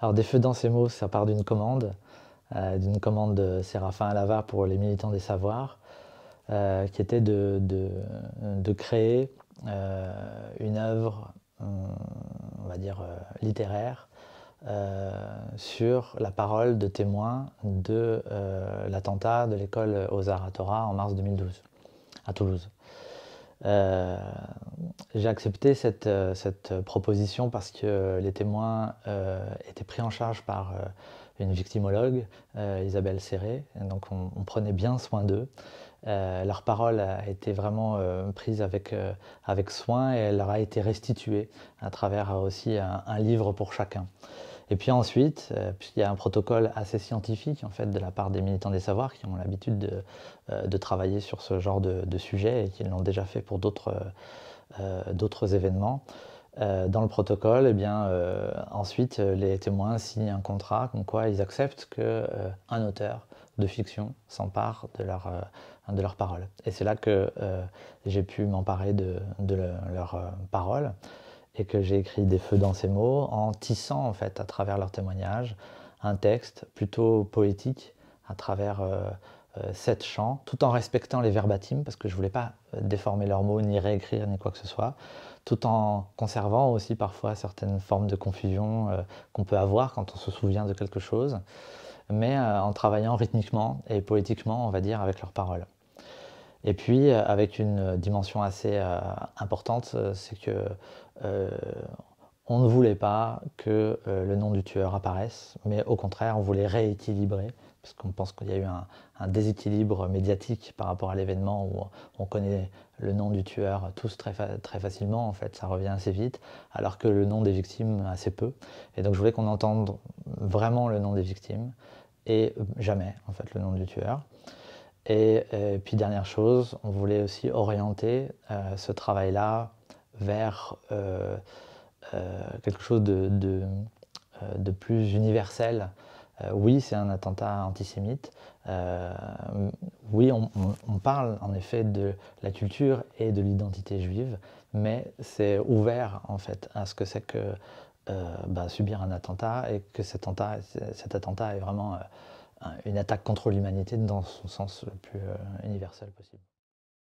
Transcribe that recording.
Alors des feux dans ces mots », ça part d'une commande, euh, d'une commande de Séraphin Alava pour les militants des savoirs, euh, qui était de, créer euh, une œuvre, hum, on va dire, littéraire sur la parole de témoins de l'attentat de l'école aux Aratora en mars 2012 à Toulouse j'ai accepté cette, euh, cette, proposition parce que les témoins euh, étaient pris en charge par euh, une victimologue, Isabelle Serré, donc on, prenait bien soin d'eux. leur parole a été vraiment prise avec, avec soin et elle leur a été restituée à travers aussi un livre pour chacun. Et puis ensuite, euh, puisqu'il y a un protocole assez scientifique en fait de la part des militants des savoirs qui ont l'habitude de, euh, travailler sur ce genre de, sujet et qui l'ont déjà fait pour d'autres euh, événements, dans le protocole, eh bien, ensuite, les témoins signent un contrat comme quoi ils acceptent qu'un un auteur de fiction s'empare de leur, de parole. Et c'est là que j'ai pu m'emparer de, leur parole et que j'ai écrit des feux dans ces mots en tissant en fait à travers leurs témoignages un texte plutôt poétique à travers euh, euh, sept chants, tout en respectant les verbatims parce que je voulais pas euh, déformer leurs mots ni réécrire ni quoi que ce soit, tout en conservant aussi parfois certaines formes de confusion qu'on peut avoir quand on se souvient de quelque chose, mais en travaillant rythmiquement et poétiquement, on va dire, avec leurs paroles. Et puis, euh, avec une euh, dimension assez euh, importante, c'est que on ne voulait pas que le nom du tueur apparaisse, mais au contraire, on voulait rééquilibrer parce qu'on pense qu'il y a eu un, déséquilibre médiatique par rapport à l'événement où on connaît le nom du tueur tous très, très facilement, en fait, ça revient assez vite, alors que le nom des victimes assez peu. Et donc je voulais qu'on entende vraiment le nom des victimes et jamais, en fait, le nom du tueur. Et, euh, puis dernière chose, on voulait aussi orienter euh, ce travail-là vers euh, quelque chose de, plus universel. oui, c'est un attentat antisémite. oui, on, parle en effet de la culture et de l'identité juive, mais c'est ouvert en fait à ce que c'est que bah, subir un attentat et que cet attentat, cet attentat est vraiment une attaque contre l'humanité dans son sens le plus euh, universel possible.